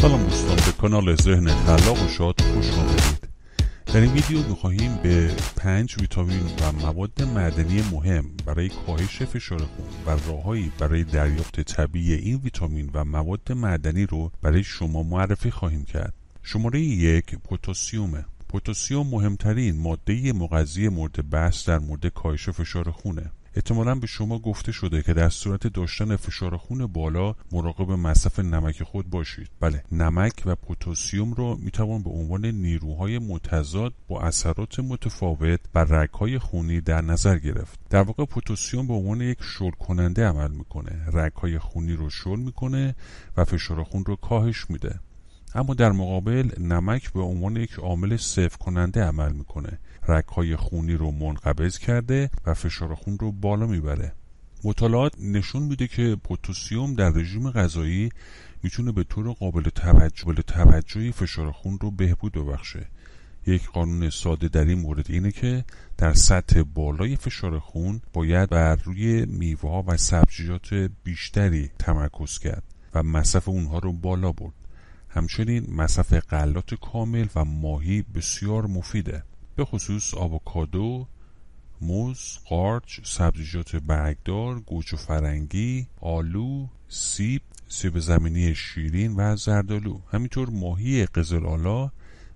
سلام دوستان به کانال ذهن خلاق و شاد خوش آمدید در این ویدیو میخواهیم به 5 ویتامین و مواد معدنی مهم برای کاهش فشار خون و راههایی برای دریافت طبیعی این ویتامین و مواد معدنی رو برای شما معرفی خواهیم کرد شماره یک پوتاسیومه پوتاسیوم مهمترین ماده مغذی مورد بحث در مورد کاهش فشار خونه احتمالا به شما گفته شده که در صورت داشتن فشار خون بالا مراقب مصرف نمک خود باشید بله نمک و پتاسیم را میتوان به عنوان نیروهای متضاد با اثرات متفاوت بر رگهای خونی در نظر گرفت در واقع پتاسیم به عنوان یک شل کننده عمل میکنه رگهای خونی رو شل میکنه و فشار خون رو کاهش میده اما در مقابل نمک به عنوان یک عامل صف کننده عمل میکنه های خونی رو منقبض کرده و فشار خون رو بالا میبره مطالعات نشون میده که پوتوسیوم در رژیم غذایی میتونه به طور قابل توجه توجهی فشار خون رو بهبود ببخشه یک قانون ساده در این مورد اینه که در سطح بالای فشار خون باید بر روی میوه و سبزیجات بیشتری تمرکز کرد و مصرف اونها رو بالا برد همچنین مصرف غلات کامل و ماهی بسیار مفیده به خصوص آووکادو، موز، قارچ، سبزیجات برگدار، گوچ و فرنگی، آلو، سیب، سیب زمینی شیرین و زردالو همینطور ماهی قزلالا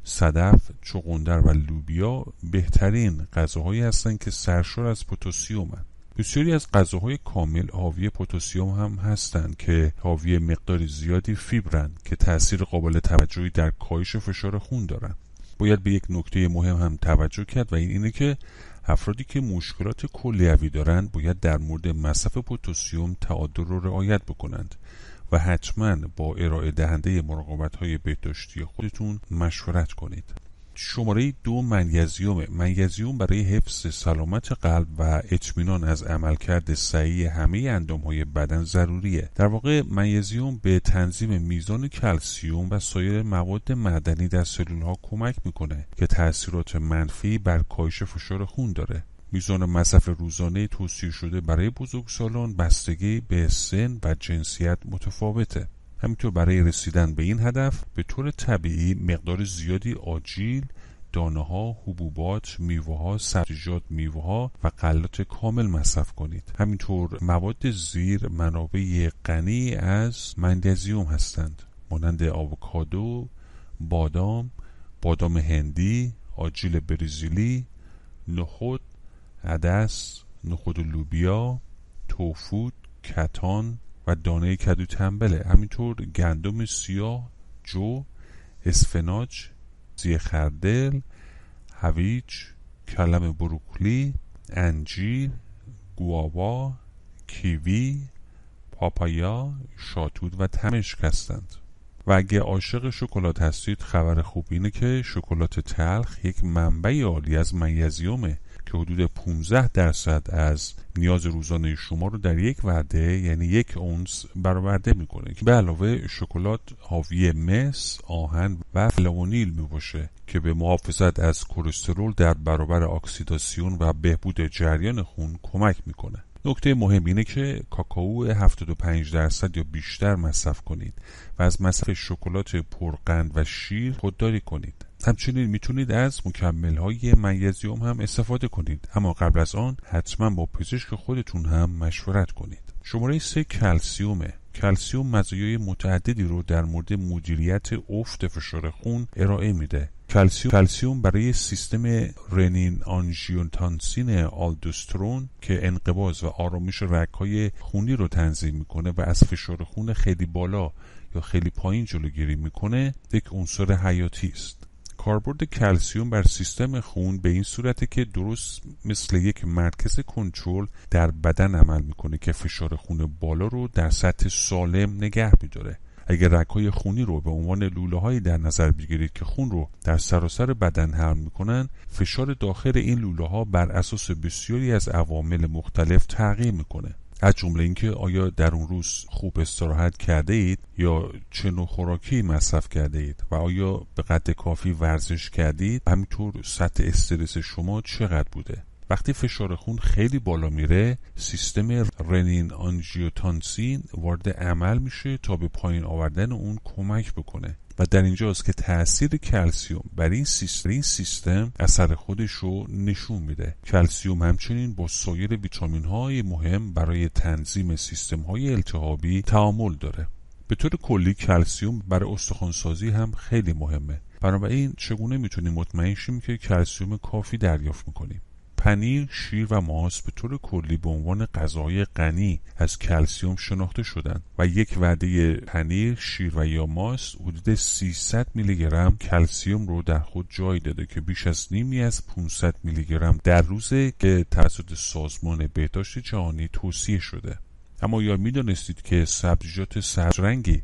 صدف، چغندر و لوبیا بهترین غذاهایی هستند که سرشار از پتاسیمند. بسیاری از غذاهای کامل حاوی پتاسیم هم هستند که حاوی مقدار زیادی فیبرند که تاثیر قابل توجهی در کاهش فشار خون دارند باید به یک نکته مهم هم توجه کرد و این اینه که افرادی که مشکلات کلیوی دارند باید در مورد مصرف پتاسیم تعادل را رعایت بکنند و حتما با ارائه دهنده مراقبت های بهداشتی خودتون مشورت کنید شماره دو منیزیومه منیزیوم برای حفظ سلامت قلب و اطمینان از عملکرد صحیح همه اندامهای بدن ضروریه در واقع منیزیوم به تنظیم میزان کلسیوم و سایر مواد معدنی در ها کمک میکنه که تاثیرات منفی بر کاهش فشار خون داره میزان مصرف روزانه توصیه شده برای بزرگسالان بستگی به سن و جنسیت متفاوته همینطور برای رسیدن به این هدف به طور طبیعی مقدار زیادی آجیل دانه ها، حبوبات، میوه ها، سرجات میوه ها و غلات کامل مصرف کنید. همینطور مواد زیر منابع غنی از مندزیوم هستند. مانند آووکادو، بادام، بادام هندی، آجیل برزیلی، نخود، عدس، نخود لوبیا، لوبیا توفود کتان، و دانه کدو تنبله همینطور گندم سیاه جو اسفناج زی خردل هویج کلم بروکلی انجیر گواوا کیوی پاپایا شاتود و تمشک هستند و اگه عاشق شکلات هستید خبر خوب اینه که شکلات تلخ یک منبع عالی از منیزیومه که حدود 15 درصد از نیاز روزانه شما رو در یک وعده یعنی یک اونس برآورده میکنه که به علاوه شکلات حاوی مس، آهن و فلوونیل میباشه که به محافظت از کلسترول در برابر اکسیداسیون و بهبود جریان خون کمک میکنه. نکته مهم اینه که کاکائو 75 درصد یا بیشتر مصرف کنید و از مصرف شکلات پرقند و شیر خودداری کنید. همچنین میتونید از مکمل های منیزیوم هم استفاده کنید اما قبل از آن حتما با پزشک خودتون هم مشورت کنید شماره سه کلسیومه کلسیوم مزایای متعددی رو در مورد مدیریت افت فشار خون ارائه میده کلسیوم برای سیستم رنین آنژیوتانسین آلدوسترون که انقباز و آرامش رگهای خونی رو تنظیم میکنه و از فشار خون خیلی بالا یا خیلی پایین جلوگیری میکنه یک عنصر حیاتی است کاربرد کلسیوم بر سیستم خون به این صورته که درست مثل یک مرکز کنترل در بدن عمل میکنه که فشار خون بالا رو در سطح سالم نگه میداره اگر رگهای خونی رو به عنوان لوله هایی در نظر بگیرید که خون رو در سراسر بدن حمل میکنن فشار داخل این لوله ها بر اساس بسیاری از عوامل مختلف تغییر میکنه از جمله اینکه آیا در اون روز خوب استراحت کرده اید یا چه نوع خوراکی مصرف کرده اید و آیا به قد کافی ورزش کردید همینطور سطح استرس شما چقدر بوده وقتی فشار خون خیلی بالا میره سیستم رنین آنژیوتانسین وارد عمل میشه تا به پایین آوردن اون کمک بکنه و در اینجاست که تاثیر کلسیوم بر این سیستم, این سیستم اثر خودش رو نشون میده کلسیوم همچنین با سایر ویتامین های مهم برای تنظیم سیستم های التهابی تعامل داره به طور کلی کلسیوم برای استخوانسازی هم خیلی مهمه بنابراین چگونه میتونیم مطمئن شیم که کلسیوم کافی دریافت میکنیم پنیر، شیر و ماست به طور کلی به عنوان غذای غنی از کلسیوم شناخته شدند و یک وعده پنیر، شیر و یا ماست حدود 300 میلی گرم کلسیوم رو در خود جای داده که بیش از نیمی از 500 میلی گرم در روزه که توسط سازمان بهداشت جهانی توصیه شده. اما یا میدانستید که سبزیجات سرزرنگی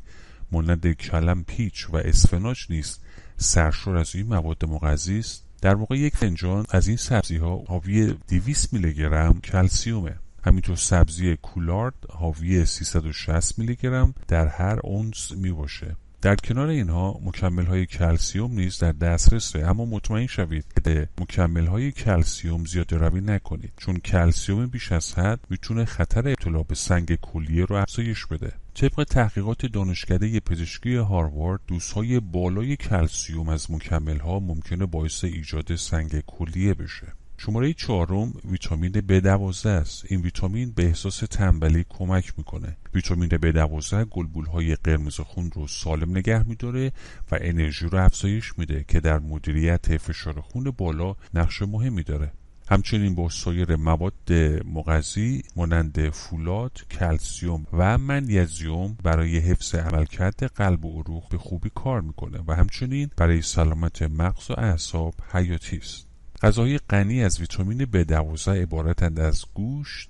مانند کلم پیچ و اسفناج نیست سرشور از این مواد مغذی است در موقع یک فنجان از این سبزی ها حاوی 200 میلی گرم کلسیومه همینطور سبزی کولارد حاوی 360 میلی گرم در هر اونس می باشه در کنار اینها مکمل های کلسیوم نیز در دسترسه اما مطمئن شوید که مکمل های کلسیوم زیاده روی نکنید چون کلسیوم بیش از حد میتونه خطر ابتلا به سنگ کلیه رو افزایش بده طبق تحقیقات دانشکده پزشکی هاروارد دوزهای بالای کلسیوم از مکملها ممکنه باعث ایجاد سنگ کلیه بشه شماره چهارم ویتامین B12 است. این ویتامین به احساس تنبلی کمک میکنه. ویتامین B12 گلبولهای قرمز خون رو سالم نگه میداره و انرژی رو افزایش میده که در مدیریت فشار خون بالا نقش مهمی داره. همچنین با سایر مواد مغذی مانند فولاد، کلسیوم و منیزیوم برای حفظ عملکرد قلب و عروق به خوبی کار میکنه و همچنین برای سلامت مغز و اعصاب حیاتی است. غذاهای غنی از ویتامین B12 عبارتند از گوشت،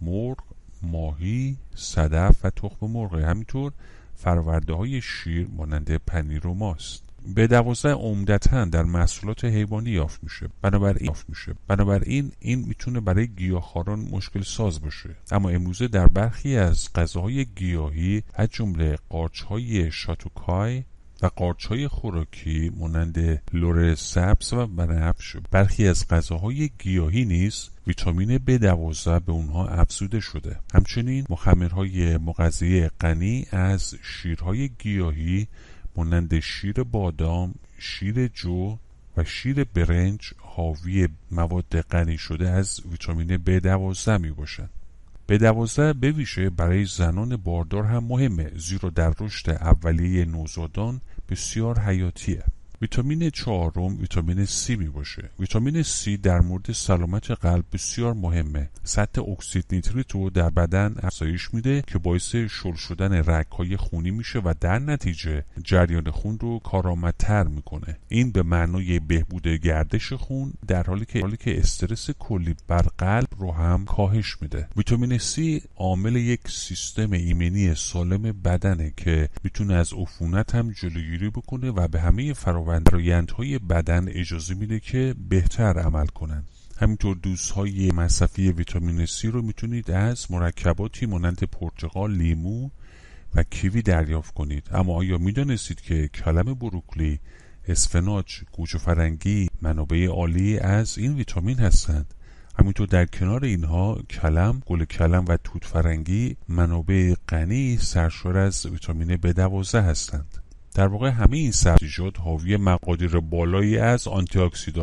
مرغ، ماهی، صدف و تخم مرغ همینطور فرورده های شیر مانند پنیر و ماست. به دوازده عمدتا در محصولات حیوانی یافت میشه بنابراین یافت میشه بنابراین این میتونه برای گیاهخواران مشکل ساز باشه اما امروزه در برخی از غذاهای گیاهی از جمله قارچهای شاتوکای و قارچهای خوراکی مانند لوره سبز و بنفش برخی از غذاهای گیاهی نیست ویتامین B12 به اونها افزوده شده همچنین مخمرهای مغذی غنی از شیرهای گیاهی مانند شیر بادام، شیر جو و شیر برنج حاوی مواد غنی شده از ویتامین B12 می باشند. B12 به ویژه برای زنان باردار هم مهمه زیرا در رشد اولیه نوزادان بسیار حیاتیه. ویتامین چهارم ویتامین C می باشه ویتامین C در مورد سلامت قلب بسیار مهمه سطح اکسید نیتریت رو در بدن افزایش میده که باعث شل شدن های خونی میشه و در نتیجه جریان خون رو کارآمدتر میکنه این به معنای بهبود گردش خون در حالی که حالی که استرس کلی بر قلب رو هم کاهش میده ویتامین C عامل یک سیستم ایمنی سالم بدنه که میتونه از عفونت هم جلوگیری بکنه و به همه فرا های بدن اجازه میده که بهتر عمل کنن همینطور های مصرفی ویتامین C رو میتونید از مرکباتی مانند پرتقال، لیمو و کیوی دریافت کنید اما آیا میدانستید که کلم بروکلی، اسفناج، گوجه فرنگی منابع عالی از این ویتامین هستند همینطور در کنار اینها کلم، گل کلم و توت فرنگی منابع غنی سرشار از ویتامین B12 هستند در واقع همه این سبزیجات حاوی مقادیر بالایی از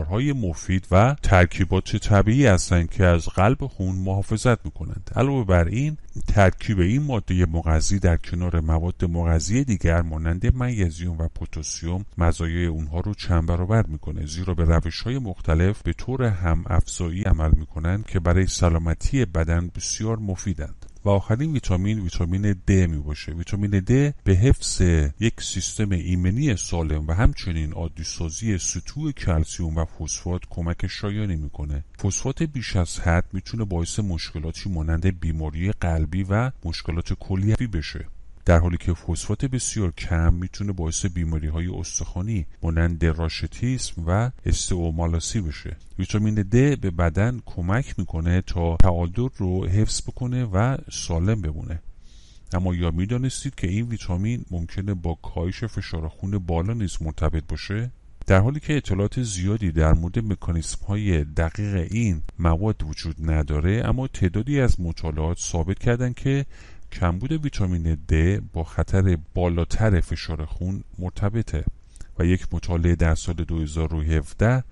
های مفید و ترکیبات طبیعی هستند که از قلب خون محافظت میکنند علاوه بر این ترکیب این ماده مغذی در کنار مواد مغذی دیگر مانند منیزیم و پتاسیم مزایای اونها رو چند برابر میکنه زیرا به روش های مختلف به طور هم افزایی عمل میکنند که برای سلامتی بدن بسیار مفیدند و آخرین ویتامین ویتامین د می باشه ویتامین د به حفظ یک سیستم ایمنی سالم و همچنین عادی سازی سطوح کلسیوم و فسفات کمک شایانی میکنه فسفات بیش از حد میتونه باعث مشکلاتی مانند بیماری قلبی و مشکلات کلیوی بشه در حالی که فسفات بسیار کم میتونه باعث بیماری های استخوانی مانند راشتیسم و استئومالاسی بشه ویتامین د به بدن کمک میکنه تا تعادل رو حفظ بکنه و سالم بمونه اما یا میدانستید که این ویتامین ممکنه با کاهش فشار خون بالا نیز مرتبط باشه در حالی که اطلاعات زیادی در مورد مکانیسم های دقیق این مواد وجود نداره اما تعدادی از مطالعات ثابت کردن که کمبود ویتامین D با خطر بالاتر فشار خون مرتبطه و یک مطالعه در سال 2017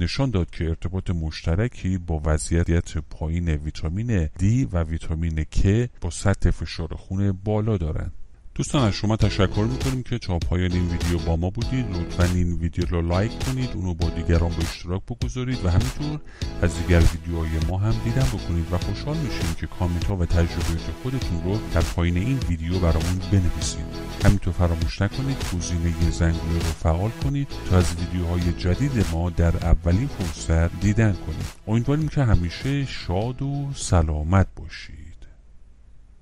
نشان داد که ارتباط مشترکی با وضعیت پایین ویتامین D و ویتامین K با سطح فشار خون بالا دارند. دوستان از شما تشکر میکنیم که تا پایان این ویدیو با ما بودید لطفا این ویدیو رو لایک کنید اونو با دیگران به اشتراک بگذارید و همینطور از دیگر ویدیوهای ما هم دیدن بکنید و خوشحال میشیم که کامنت و تجربیات خودتون رو در پایین این ویدیو برامون بنویسید همینطور فراموش نکنید گزینه زنگوله رو فعال کنید تا از ویدیوهای جدید ما در اولین فرصت دیدن کنید امیدواریم که همیشه شاد و سلامت باشید